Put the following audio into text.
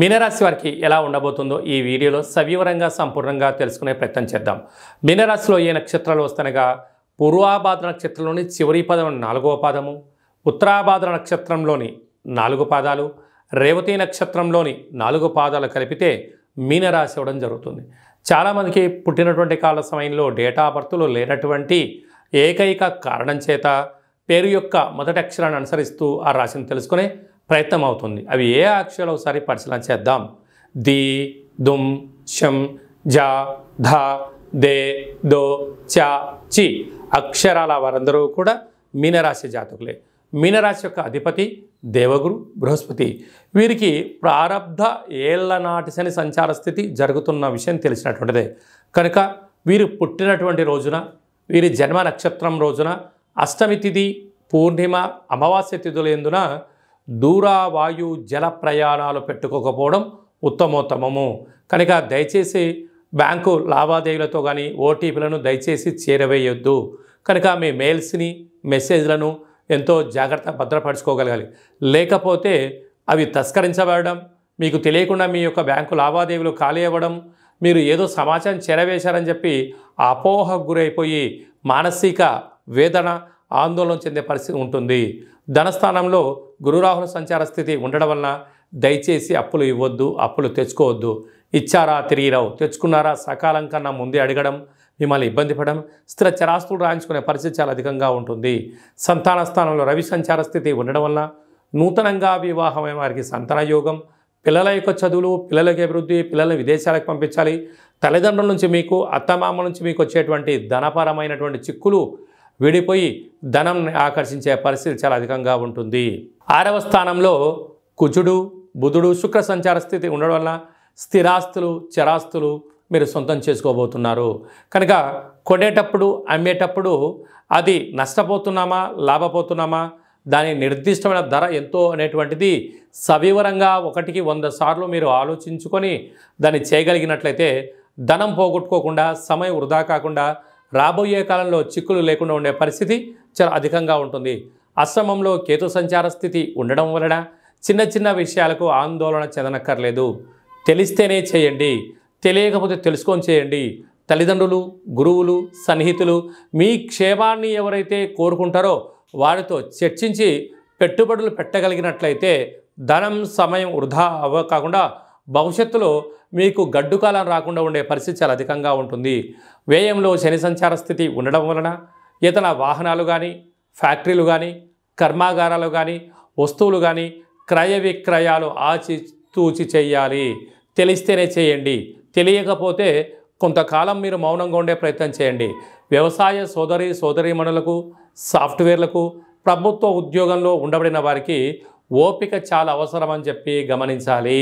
మీనరాశి వారికి ఎలా ఉండబోతుందో ఈ వీడియోలో సవివరంగా సంపూర్ణంగా తెలుసుకునే ప్రయత్నం చేద్దాం మీనరాశిలో ఏ నక్షత్రాలు వస్తనగా పూర్వాభాద్ర నక్షత్రంలోని చివరి పదం నాలుగవ పాదము ఉత్తరాభాద్ర నక్షత్రంలోని నాలుగు పాదాలు రేవతి నక్షత్రంలోని నాలుగు పాదాలు కలిపితే మీనరాశి ఇవ్వడం జరుగుతుంది చాలామందికి పుట్టినటువంటి కాల సమయంలో డేటా బర్త్లో లేనటువంటి ఏకైక కారణం చేత పేరు యొక్క మొదటి అక్షరాన్ని అనుసరిస్తూ ఆ రాశిని తెలుసుకునే ప్రయత్నం అవుతుంది అవి ఏ అక్షరాలు ఒకసారి పరిశీలన చేద్దాం ది దుమ్ షం జ ధ దే దో చ చి అక్షరాల వారందరూ కూడా మీనరాశి జాతకులే మీనరాశి యొక్క అధిపతి దేవగురు బృహస్పతి వీరికి ప్రారంధ ఏళ్ల నాటి శని సంచార స్థితి జరుగుతున్న విషయం తెలిసినటువంటిదే కనుక వీరు పుట్టినటువంటి రోజున వీరి జన్మ నక్షత్రం రోజున అష్టమి తిథి పూర్ణిమ అమావాస్య తిథులందున దూరావాయు జల ప్రయాణాలు పెట్టుకోకపోవడం ఉత్తమోత్తమము కనుక దయచేసి బ్యాంకు లావాదేవీలతో కానీ ఓటీపీలను దయచేసి చేరవేయొద్దు కనుక మీ మెయిల్స్ని మెసేజ్లను ఎంతో జాగ్రత్త భద్రపరచుకోగలగాలి లేకపోతే అవి తస్కరించబడడం మీకు తెలియకుండా మీ యొక్క బ్యాంకు లావాదేవీలు ఖాళీ అవ్వడం మీరు ఏదో సమాచారం చేరవేశారని చెప్పి అపోహకు గురైపోయి మానసిక వేదన ఆందోళన చెందే పరిస్థితి ఉంటుంది ధనస్థానంలో గురురాహుల సంచార స్థితి ఉండడం వలన దయచేసి అప్పులు ఇవ్వద్దు అప్పులు తెచ్చుకోవద్దు ఇచ్చారా తిరిగి రావు తెచ్చుకున్నారా సకాలం కన్నా ముందే అడగడం మిమ్మల్ని ఇబ్బంది పడడం స్థిర చరాస్తులు రాయించుకునే పరిస్థితి చాలా అధికంగా ఉంటుంది సంతాన స్థానంలో రవి సంచార స్థితి ఉండడం వలన నూతనంగా వివాహమైన వారికి సంతాన యోగం పిల్లల యొక్క చదువులు పిల్లలకి అభివృద్ధి పిల్లలు విదేశాలకు పంపించాలి తల్లిదండ్రుల నుంచి మీకు అత్తమామ నుంచి మీకు వచ్చేటువంటి ధనపరమైనటువంటి చిక్కులు విడిపోయి ధనం ఆకర్షించే పరిస్థితి చాలా అధికంగా ఉంటుంది ఆరవ స్థానంలో కుజుడు బుధుడు శుక్ర సంచార స్థితి ఉండడం వల్ల స్థిరాస్తులు చరాస్తులు మీరు సొంతం చేసుకోబోతున్నారు కనుక కొనేటప్పుడు అమ్మేటప్పుడు అది నష్టపోతున్నామా లాభపోతున్నామా దాని నిర్దిష్టమైన ధర ఎంతో అనేటువంటిది సవివరంగా ఒకటికి వంద సార్లు మీరు ఆలోచించుకొని దాన్ని చేయగలిగినట్లయితే ధనం పోగొట్టుకోకుండా సమయం వృధా కాకుండా రాబోయే కాలంలో చిక్కులు లేకుండా ఉండే పరిస్థితి చాలా అధికంగా ఉంటుంది అశ్రమంలో కేతు సంచార స్థితి ఉండడం వలన చిన్న చిన్న విషయాలకు ఆందోళన చెందనక్కర్లేదు తెలిస్తేనే చేయండి తెలియకపోతే తెలుసుకొని చేయండి తల్లిదండ్రులు గురువులు సన్నిహితులు మీ క్షేమాన్ని ఎవరైతే కోరుకుంటారో వారితో చర్చించి పెట్టుబడులు పెట్టగలిగినట్లయితే ధనం సమయం వృధా అవ్వ కాకుండా భవిష్యత్తులో మీకు గడ్డు కాలం రాకుండా ఉండే పరిస్థితి చాలా అధికంగా ఉంటుంది వ్యయంలో శని సంచార స్థితి ఉండడం వలన ఇతర వాహనాలు కానీ ఫ్యాక్టరీలు కానీ కర్మాగారాలు కానీ వస్తువులు కానీ క్రయ విక్రయాలు ఆచితూచి చేయాలి తెలిస్తేనే చేయండి తెలియకపోతే కొంతకాలం మీరు మౌనంగా ఉండే ప్రయత్నం చేయండి వ్యవసాయ సోదరి సోదరీమణులకు సాఫ్ట్వేర్లకు ప్రభుత్వ ఉద్యోగంలో ఉండబడిన వారికి ఓపిక చాలా అవసరం అని చెప్పి గమనించాలి